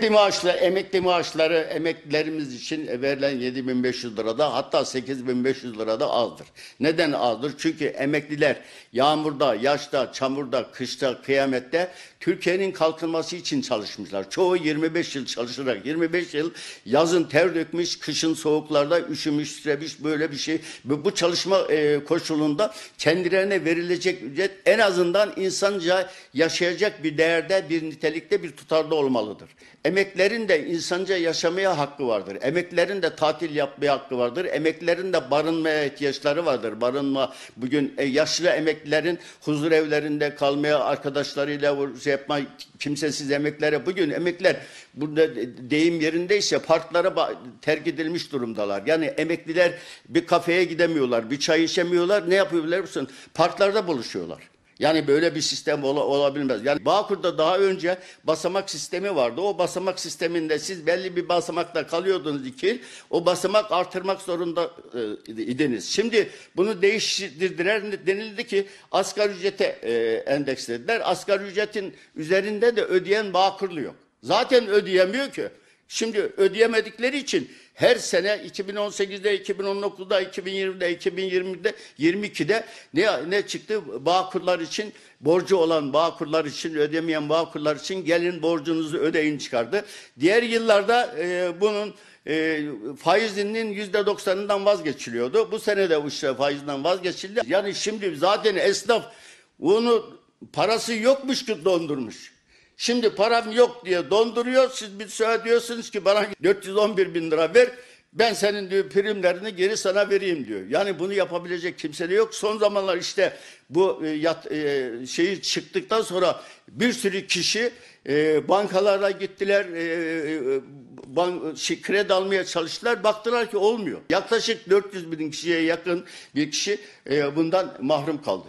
Emekli maaşları, emekli maaşları emeklilerimiz için e, verilen 7500 lirada hatta 8500 lirada azdır. Neden azdır? Çünkü emekliler yağmurda, yaşta, çamurda, kışta, kıyamette Türkiye'nin kalkınması için çalışmışlar. Çoğu 25 yıl çalışarak 25 yıl yazın ter dökmüş, kışın soğuklarda üşümüş, titremiş böyle bir şey. Bu çalışma e, koşulunda kendilerine verilecek ücret en azından insanca yaşayacak bir değerde, bir nitelikte, bir tutarda olmalıdır. Emeklerin de insanca yaşamaya hakkı vardır. Emeklerin de tatil yapmaya hakkı vardır. Emeklerin de barınmaya ihtiyaçları vardır. Barınma bugün e, yaşlı emeklerin huzur evlerinde kalmaya arkadaşlarıyla şey yapma kimsesiz emeklere bugün emekler burada deyim yerindeyse parklara terk edilmiş durumdalar. Yani emekliler bir kafeye gidemiyorlar, bir çay içemiyorlar. Ne yapıyorlar musun? Parklarda buluşuyorlar. Yani böyle bir sistem ola, olabilmez. Yani Bağkur'da daha önce basamak sistemi vardı. O basamak sisteminde siz belli bir basamakta kalıyordunuz iki yıl. O basamak artırmak zorunda e, idiniz. Şimdi bunu değiştirdiler denildi ki asgari ücrete e, endekslediler. Asgari ücretin üzerinde de ödeyen Bağkur'lu yok. Zaten ödeyemiyor ki. Şimdi ödeyemedikleri için her sene 2018'de, 2019'da, 2020'de, 2020'de, 22'de ne, ne çıktı? Bağkurlar için borcu olan bağkurlar için, ödemeyen bağkurlar için gelin borcunuzu ödeyin çıkardı. Diğer yıllarda e, bunun e, faizinin yüzde doksanından vazgeçiliyordu. Bu sene de işte faizden vazgeçildi. Yani şimdi zaten esnaf onu parası yokmuş ki dondurmuş. Şimdi param yok diye donduruyor. Siz bir söyle diyorsunuz ki bana 411 bin lira ver. Ben senin diyor primlerini geri sana vereyim diyor. Yani bunu yapabilecek kimse de yok. Son zamanlar işte bu e, yat, e, şeyi çıktıktan sonra bir sürü kişi e, bankalara gittiler, e, e, e bank, şey, kredi almaya çalıştılar. Baktılar ki olmuyor. Yaklaşık 400 bin kişiye yakın bir kişi e, bundan mahrum kaldı.